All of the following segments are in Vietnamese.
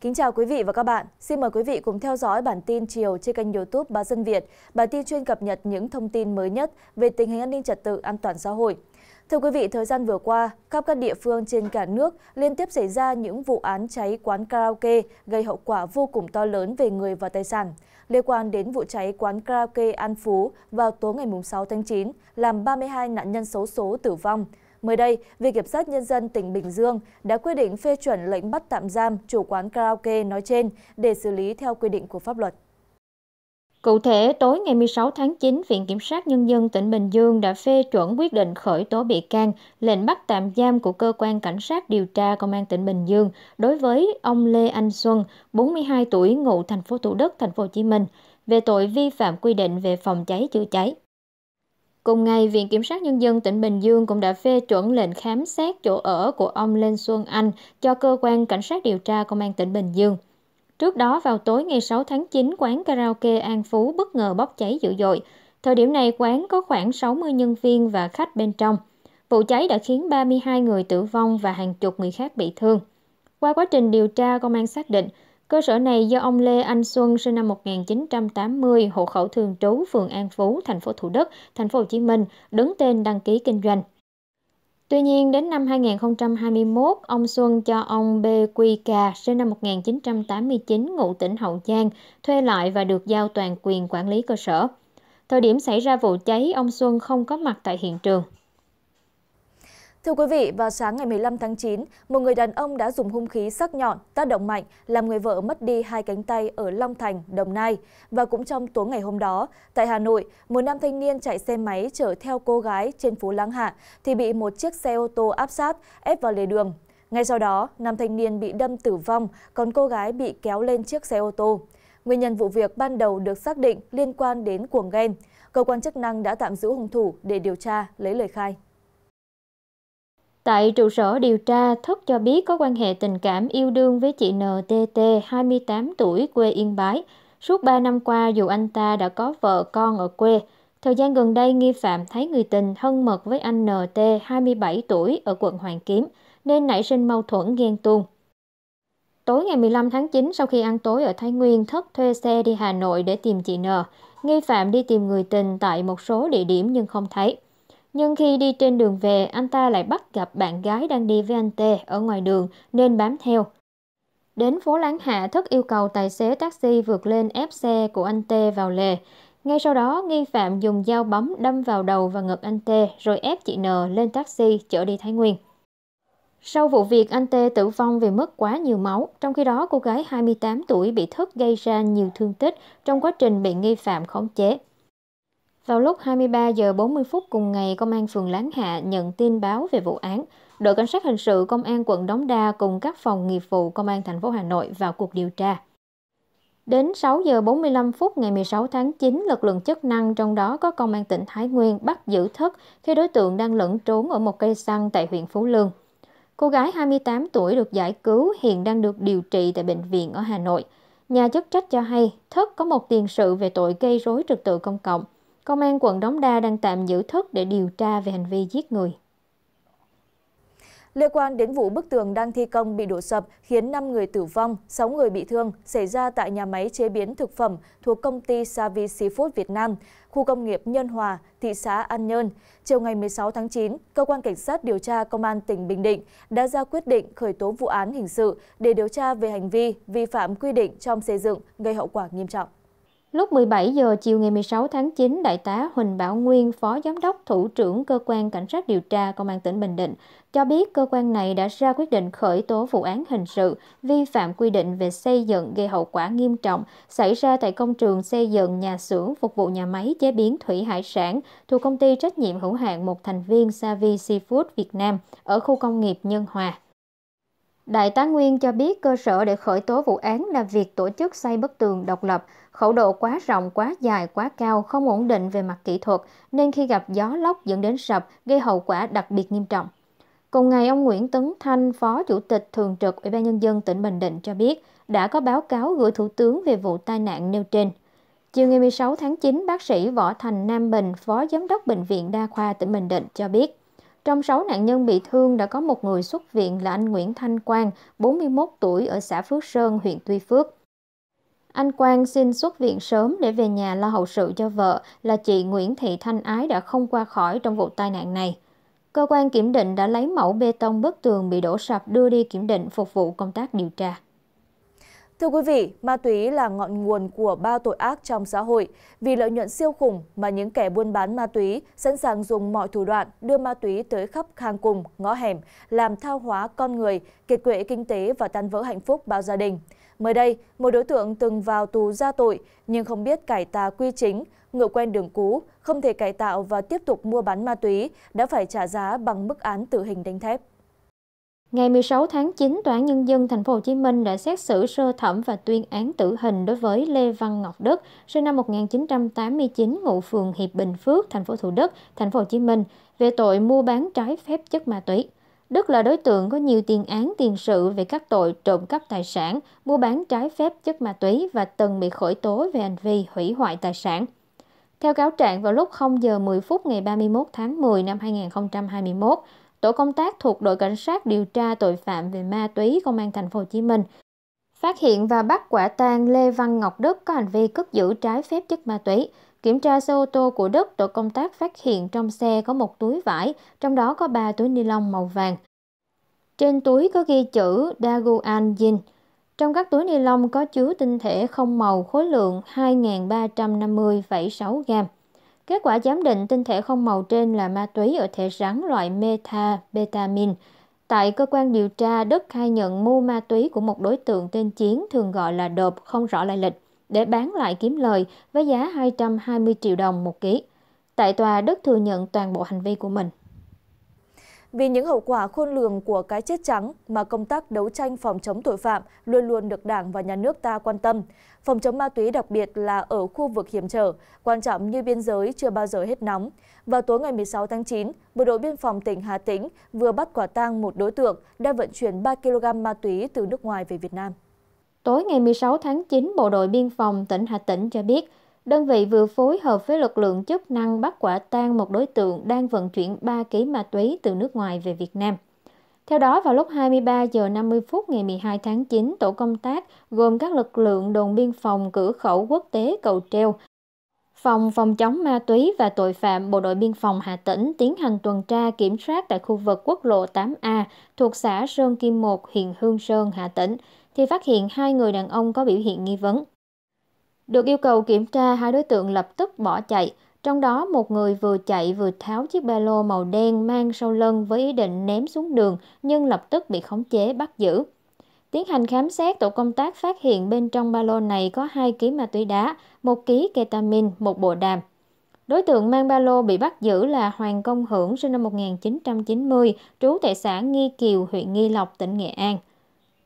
Kính chào quý vị và các bạn. Xin mời quý vị cùng theo dõi bản tin chiều trên kênh youtube Báo Dân Việt. Bản tin chuyên cập nhật những thông tin mới nhất về tình hình an ninh trật tự, an toàn xã hội. Thưa quý vị, thời gian vừa qua, khắp các địa phương trên cả nước liên tiếp xảy ra những vụ án cháy quán karaoke gây hậu quả vô cùng to lớn về người và tài sản. Liên quan đến vụ cháy quán karaoke An Phú vào tối ngày 6 tháng 9, làm 32 nạn nhân xấu số tử vong, mới đây viện kiểm sát nhân dân tỉnh bình dương đã quyết định phê chuẩn lệnh bắt tạm giam chủ quán karaoke nói trên để xử lý theo quy định của pháp luật. Cụ thể, tối ngày 16 tháng 9, Viện Kiểm sát Nhân dân tỉnh Bình Dương đã phê chuẩn quyết định khởi tố bị can, lệnh bắt tạm giam của Cơ quan Cảnh sát điều tra Công an tỉnh Bình Dương đối với ông Lê Anh Xuân, 42 tuổi, ngụ thành phố Thủ Đức, thành phố Hồ Chí Minh, về tội vi phạm quy định về phòng cháy chữa cháy. Cùng ngày, Viện Kiểm sát Nhân dân tỉnh Bình Dương cũng đã phê chuẩn lệnh khám xét chỗ ở của ông Lê Xuân Anh cho Cơ quan Cảnh sát điều tra Công an tỉnh Bình Dương. Trước đó vào tối ngày 6 tháng 9, quán karaoke An Phú bất ngờ bốc cháy dữ dội. Thời điểm này quán có khoảng 60 nhân viên và khách bên trong. Vụ cháy đã khiến 32 người tử vong và hàng chục người khác bị thương. Qua quá trình điều tra, công an xác định Cơ sở này do ông Lê Anh Xuân sinh năm 1980, hộ khẩu thường trú phường An Phú, thành phố Thủ Đức, thành phố Hồ Chí Minh, đứng tên đăng ký kinh doanh. Tuy nhiên, đến năm 2021, ông Xuân cho ông B BQK sinh năm 1989 ngụ tỉnh Hậu Giang thuê lại và được giao toàn quyền quản lý cơ sở. Thời điểm xảy ra vụ cháy, ông Xuân không có mặt tại hiện trường. Thưa quý vị, vào sáng ngày 15 tháng 9, một người đàn ông đã dùng hung khí sắc nhọn tác động mạnh làm người vợ mất đi hai cánh tay ở Long Thành, Đồng Nai. Và cũng trong tối ngày hôm đó, tại Hà Nội, một nam thanh niên chạy xe máy chở theo cô gái trên phố Láng Hạ thì bị một chiếc xe ô tô áp sát ép vào lề đường. Ngay sau đó, nam thanh niên bị đâm tử vong, còn cô gái bị kéo lên chiếc xe ô tô. Nguyên nhân vụ việc ban đầu được xác định liên quan đến cuồng ghen. Cơ quan chức năng đã tạm giữ hung thủ để điều tra, lấy lời khai. Tại trụ sở điều tra, Thất cho biết có quan hệ tình cảm yêu đương với chị NTT, 28 tuổi, quê Yên Bái. Suốt 3 năm qua, dù anh ta đã có vợ con ở quê, thời gian gần đây nghi phạm thấy người tình thân mật với anh NT, 27 tuổi, ở quận Hoàng Kiếm, nên nảy sinh mâu thuẫn ghen tuông. Tối ngày 15 tháng 9, sau khi ăn tối ở Thái Nguyên, Thất thuê xe đi Hà Nội để tìm chị N. Nghi phạm đi tìm người tình tại một số địa điểm nhưng không thấy nhưng khi đi trên đường về anh ta lại bắt gặp bạn gái đang đi với anh tê ở ngoài đường nên bám theo đến phố láng hạ thức yêu cầu tài xế taxi vượt lên ép xe của anh tê vào lề ngay sau đó nghi phạm dùng dao bấm đâm vào đầu và ngực anh tê rồi ép chị n lên taxi chở đi thái nguyên sau vụ việc anh Tê tử vong vì mất quá nhiều máu, trong khi đó cô gái 28 tuổi bị thức gây ra nhiều thương tích trong quá trình bị nghi phạm khống chế. Vào lúc 23 giờ 40 phút cùng ngày, Công an phường Láng Hạ nhận tin báo về vụ án. Đội Cảnh sát hình sự Công an quận Đống Đa cùng các phòng nghiệp vụ Công an thành phố Hà Nội vào cuộc điều tra. Đến 6 giờ 45 phút ngày 16 tháng 9, lực lượng chức năng trong đó có Công an tỉnh Thái Nguyên bắt giữ thất khi đối tượng đang lẫn trốn ở một cây xăng tại huyện Phú Lương. Cô gái 28 tuổi được giải cứu hiện đang được điều trị tại bệnh viện ở Hà Nội. Nhà chức trách cho hay Thất có một tiền sự về tội gây rối trật tự công cộng. Công an quận Đống Đa đang tạm giữ thức để điều tra về hành vi giết người. Liên quan đến vụ bức tường đang thi công bị đổ sập khiến 5 người tử vong, 6 người bị thương xảy ra tại nhà máy chế biến thực phẩm thuộc công ty Savi Seafood Việt Nam, khu công nghiệp Nhân Hòa, thị xã An Nhơn. Chiều ngày 16 tháng 9, Cơ quan Cảnh sát điều tra Công an tỉnh Bình Định đã ra quyết định khởi tố vụ án hình sự để điều tra về hành vi vi phạm quy định trong xây dựng gây hậu quả nghiêm trọng. Lúc 17 giờ chiều ngày 16 tháng 9, Đại tá Huỳnh Bảo Nguyên, Phó Giám đốc Thủ trưởng Cơ quan Cảnh sát điều tra Công an tỉnh Bình Định, cho biết cơ quan này đã ra quyết định khởi tố vụ án hình sự vi phạm quy định về xây dựng gây hậu quả nghiêm trọng xảy ra tại công trường xây dựng nhà xưởng phục vụ nhà máy chế biến thủy hải sản thuộc công ty trách nhiệm hữu hạn một thành viên Savi Seafood Việt Nam ở khu công nghiệp Nhân Hòa. Đại tá Nguyên cho biết cơ sở để khởi tố vụ án là việc tổ chức xây bức tường độc lập Khẩu độ quá rộng, quá dài, quá cao, không ổn định về mặt kỹ thuật nên khi gặp gió lốc dẫn đến sập gây hậu quả đặc biệt nghiêm trọng. Cùng ngày, ông Nguyễn Tấn Thanh, Phó Chủ tịch Thường trực Ủy ban Nhân dân tỉnh Bình Định cho biết đã có báo cáo gửi Thủ tướng về vụ tai nạn nêu trên. Chiều ngày 16 tháng 9, bác sĩ Võ Thành Nam Bình, Phó Giám đốc Bệnh viện Đa khoa tỉnh Bình Định cho biết, trong 6 nạn nhân bị thương đã có một người xuất viện là anh Nguyễn Thanh Quang, 41 tuổi ở xã Phước Sơn, huyện Tuy Phước. Anh Quang xin xuất viện sớm để về nhà lo hậu sự cho vợ là chị Nguyễn Thị Thanh Ái đã không qua khỏi trong vụ tai nạn này. Cơ quan kiểm định đã lấy mẫu bê tông bức tường bị đổ sập đưa đi kiểm định phục vụ công tác điều tra. Thưa quý vị, ma túy là ngọn nguồn của ba tội ác trong xã hội. Vì lợi nhuận siêu khủng mà những kẻ buôn bán ma túy sẵn sàng dùng mọi thủ đoạn đưa ma túy tới khắp hang cùng, ngõ hẻm, làm thao hóa con người, kiệt quệ kinh tế và tan vỡ hạnh phúc bao gia đình. Mới đây, một đối tượng từng vào tù ra tội nhưng không biết cải tà quy chính, ngựa quen đường cũ, không thể cải tạo và tiếp tục mua bán ma túy đã phải trả giá bằng mức án tử hình đánh thép. Ngày 16 tháng 9, Tòa án Nhân dân Thành phố Hồ Chí Minh đã xét xử sơ thẩm và tuyên án tử hình đối với Lê Văn Ngọc Đức, sinh năm 1989, ngụ phường Hiệp Bình Phước, thành phố Thủ Đức, thành phố Hồ Chí Minh, về tội mua bán trái phép chất ma túy. Đức là đối tượng có nhiều tiền án tiền sự về các tội trộm cắp tài sản, mua bán trái phép chất ma túy và từng bị khởi tố về hành vi hủy hoại tài sản. Theo cáo trạng, vào lúc 0 giờ 10 phút ngày 31 tháng 10 năm 2021, tổ công tác thuộc đội cảnh sát điều tra tội phạm về ma túy công an thành phố Hồ Chí Minh phát hiện và bắt quả tang Lê Văn Ngọc Đức có hành vi cất giữ trái phép chất ma túy. Kiểm tra xe ô tô của Đức, tổ công tác phát hiện trong xe có một túi vải, trong đó có ba túi ni lông màu vàng. Trên túi có ghi chữ Daguan Jin. Trong các túi ni lông có chứa tinh thể không màu khối lượng 2.350,6 gram. Kết quả giám định tinh thể không màu trên là ma túy ở thể rắn loại meta Tại cơ quan điều tra, Đức khai nhận mua ma túy của một đối tượng tên Chiến thường gọi là đột không rõ lai lịch để bán lại kiếm lời với giá 220 triệu đồng một ký. Tại tòa, Đức thừa nhận toàn bộ hành vi của mình vì những hậu quả khôn lường của cái chết trắng mà công tác đấu tranh phòng chống tội phạm luôn luôn được đảng và nhà nước ta quan tâm phòng chống ma túy đặc biệt là ở khu vực hiểm trở quan trọng như biên giới chưa bao giờ hết nóng vào tối ngày 16 tháng 9 bộ đội biên phòng tỉnh Hà Tĩnh vừa bắt quả tang một đối tượng đang vận chuyển 3 kg ma túy từ nước ngoài về Việt Nam Tối ngày 16 tháng 9, Bộ đội Biên phòng tỉnh Hà Tĩnh cho biết đơn vị vừa phối hợp với lực lượng chức năng bắt quả tang một đối tượng đang vận chuyển 3 kg ma túy từ nước ngoài về Việt Nam. Theo đó, vào lúc 23 giờ 50 phút ngày 12 tháng 9, tổ công tác gồm các lực lượng đồn biên phòng cửa khẩu quốc tế Cầu Treo, Phòng phòng chống ma túy và tội phạm Bộ đội Biên phòng Hà Tĩnh tiến hành tuần tra kiểm soát tại khu vực quốc lộ 8A thuộc xã Sơn Kim 1, huyện Hương Sơn, Hà Tĩnh, thì phát hiện hai người đàn ông có biểu hiện nghi vấn được yêu cầu kiểm tra hai đối tượng lập tức bỏ chạy trong đó một người vừa chạy vừa tháo chiếc ba lô màu đen mang sau lưng với ý định ném xuống đường nhưng lập tức bị khống chế bắt giữ. Tiến hành khám xét, tổ công tác phát hiện bên trong ba lô này có hai kg ma túy đá, một kg ketamin, một bộ đàm. Đối tượng mang ba lô bị bắt giữ là Hoàng Công Hưởng sinh năm 1990, trú tại xã Nghi Kiều, huyện Nghi Lộc, tỉnh Nghệ An.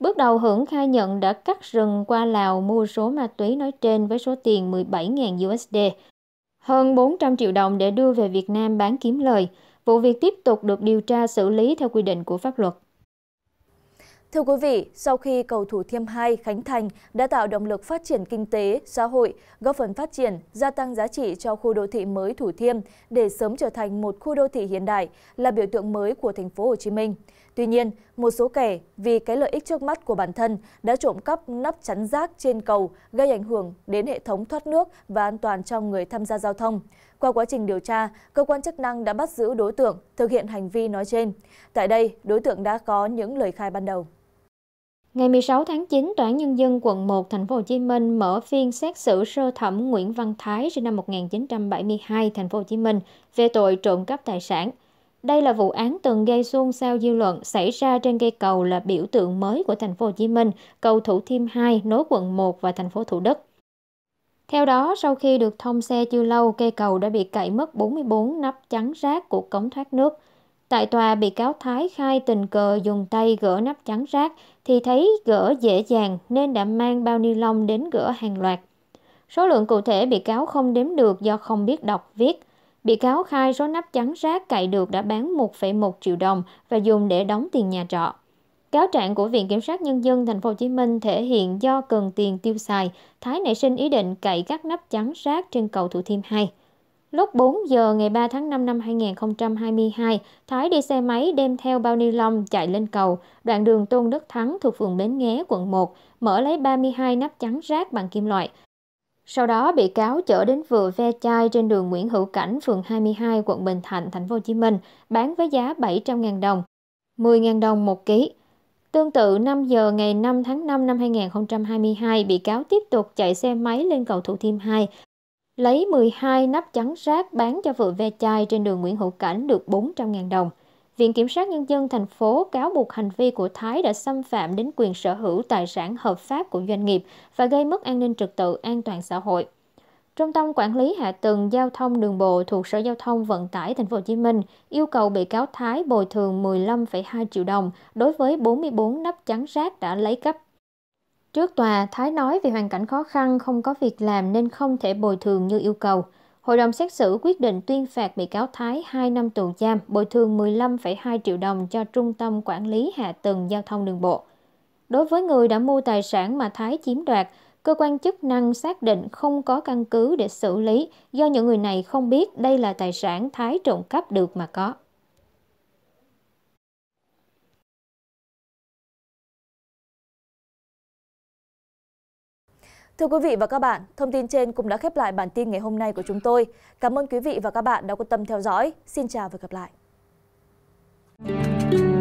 Bước đầu Hưởng khai nhận đã cắt rừng qua Lào mua số ma túy nói trên với số tiền 17.000 USD, hơn 400 triệu đồng để đưa về Việt Nam bán kiếm lời. Vụ việc tiếp tục được điều tra xử lý theo quy định của pháp luật. Thưa quý vị, sau khi cầu thủ Thiêm 2 Khánh Thành đã tạo động lực phát triển kinh tế, xã hội, góp phần phát triển, gia tăng giá trị cho khu đô thị mới Thủ Thiêm để sớm trở thành một khu đô thị hiện đại là biểu tượng mới của thành phố Hồ Chí Minh. Tuy nhiên, một số kẻ vì cái lợi ích trước mắt của bản thân đã trộm cắp nắp chắn rác trên cầu gây ảnh hưởng đến hệ thống thoát nước và an toàn cho người tham gia giao thông. Qua quá trình điều tra, cơ quan chức năng đã bắt giữ đối tượng thực hiện hành vi nói trên. Tại đây, đối tượng đã có những lời khai ban đầu. Ngày 16 tháng 9, Tòa án Nhân dân quận 1 Thành phố Hồ Chí Minh mở phiên xét xử sơ thẩm Nguyễn Văn Thái sinh năm 1972 Thành phố Hồ Chí Minh về tội trộm cắp tài sản. Đây là vụ án từng gây xôn xao dư luận xảy ra trên cây cầu là biểu tượng mới của Thành phố Hồ Chí Minh, cầu Thủ Thiêm 2 nối quận 1 và thành phố Thủ Đức. Theo đó, sau khi được thông xe chưa lâu, cây cầu đã bị cậy mất 44 nắp chắn rác của cống thoát nước – Tại tòa bị cáo Thái khai tình cờ dùng tay gỡ nắp chắn rác thì thấy gỡ dễ dàng nên đã mang bao ni lông đến gỡ hàng loạt. Số lượng cụ thể bị cáo không đếm được do không biết đọc viết. Bị cáo khai số nắp chắn rác cậy được đã bán 1,1 triệu đồng và dùng để đóng tiền nhà trọ. Cáo trạng của Viện Kiểm sát Nhân dân tp hcm thể hiện do cần tiền tiêu xài, Thái nảy sinh ý định cậy các nắp chắn rác trên cầu Thủ Thiêm 2. Lúc 4 giờ ngày 3 tháng 5 năm 2022, Thái đi xe máy đem theo bao ni lông chạy lên cầu, đoạn đường Tôn Đức Thắng thuộc phường Bến Nghé, quận 1, mở lấy 32 nắp chắn rác bằng kim loại. Sau đó bị cáo chở đến vừa ve chai trên đường Nguyễn Hữu Cảnh, phường 22, quận Bình Thạnh, thành phố Hồ Chí Minh, bán với giá 700.000 đồng, 10.000 đồng một ký. Tương tự 5 giờ ngày 5 tháng 5 năm 2022, bị cáo tiếp tục chạy xe máy lên cầu Thủ Thiêm 2, lấy 12 nắp chắn rác bán cho vợ ve chai trên đường Nguyễn Hữu Cảnh được 400.000 đồng. Viện Kiểm sát Nhân dân thành phố cáo buộc hành vi của Thái đã xâm phạm đến quyền sở hữu tài sản hợp pháp của doanh nghiệp và gây mất an ninh trật tự an toàn xã hội. Trung tâm quản lý hạ tầng giao thông đường bộ thuộc Sở Giao thông Vận tải Thành phố Hồ Chí Minh yêu cầu bị cáo Thái bồi thường 15,2 triệu đồng đối với 44 nắp chắn rác đã lấy cấp. Trước tòa, Thái nói vì hoàn cảnh khó khăn không có việc làm nên không thể bồi thường như yêu cầu. Hội đồng xét xử quyết định tuyên phạt bị cáo Thái 2 năm tù giam, bồi thường 15,2 triệu đồng cho Trung tâm Quản lý Hạ tầng Giao thông Đường bộ. Đối với người đã mua tài sản mà Thái chiếm đoạt, cơ quan chức năng xác định không có căn cứ để xử lý do những người này không biết đây là tài sản Thái trộm cắp được mà có. Thưa quý vị và các bạn, thông tin trên cũng đã khép lại bản tin ngày hôm nay của chúng tôi. Cảm ơn quý vị và các bạn đã quan tâm theo dõi. Xin chào và gặp lại.